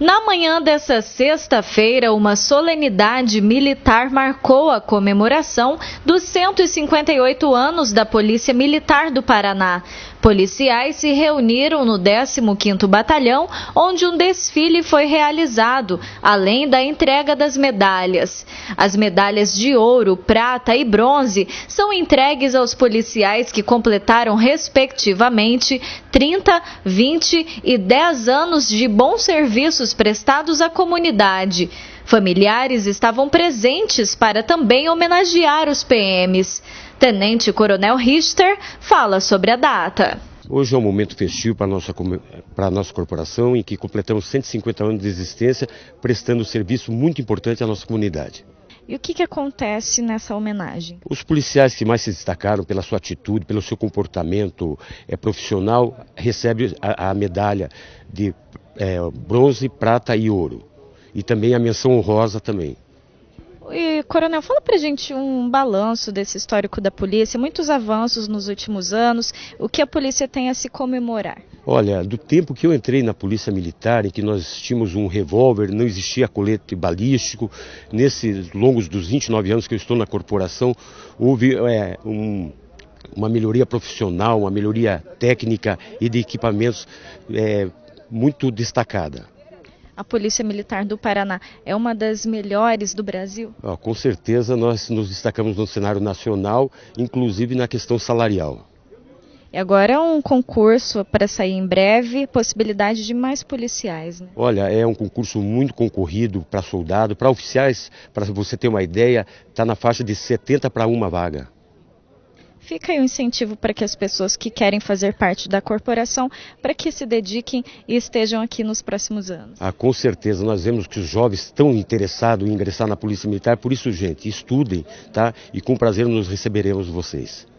Na manhã dessa sexta-feira, uma solenidade militar marcou a comemoração dos 158 anos da Polícia Militar do Paraná. Policiais se reuniram no 15º Batalhão, onde um desfile foi realizado, além da entrega das medalhas. As medalhas de ouro, prata e bronze são entregues aos policiais que completaram respectivamente 30, 20 e 10 anos de bons serviços serviços prestados à comunidade. Familiares estavam presentes para também homenagear os PMs. Tenente Coronel Richter fala sobre a data. Hoje é um momento festivo para a, nossa, para a nossa corporação, em que completamos 150 anos de existência, prestando um serviço muito importante à nossa comunidade. E o que, que acontece nessa homenagem? Os policiais que mais se destacaram pela sua atitude, pelo seu comportamento é, profissional, recebem a, a medalha de é, bronze, prata e ouro. E também a menção honrosa também. Coronel, fala pra gente um balanço desse histórico da polícia, muitos avanços nos últimos anos, o que a polícia tem a se comemorar? Olha, do tempo que eu entrei na polícia militar, em que nós tínhamos um revólver, não existia colete balístico, nesses longos dos 29 anos que eu estou na corporação, houve é, um uma melhoria profissional, uma melhoria técnica e de equipamentos é, muito destacada a Polícia Militar do Paraná é uma das melhores do Brasil? com certeza nós nos destacamos no cenário nacional, inclusive na questão salarial. E agora é um concurso para sair em breve, possibilidade de mais policiais. Né? Olha, é um concurso muito concorrido para soldado, para oficiais, para você ter uma ideia, está na faixa de 70 para uma vaga. Fica aí o um incentivo para que as pessoas que querem fazer parte da corporação, para que se dediquem e estejam aqui nos próximos anos. Ah, com certeza, nós vemos que os jovens estão interessados em ingressar na Polícia Militar, por isso, gente, estudem, tá? E com prazer nos receberemos vocês.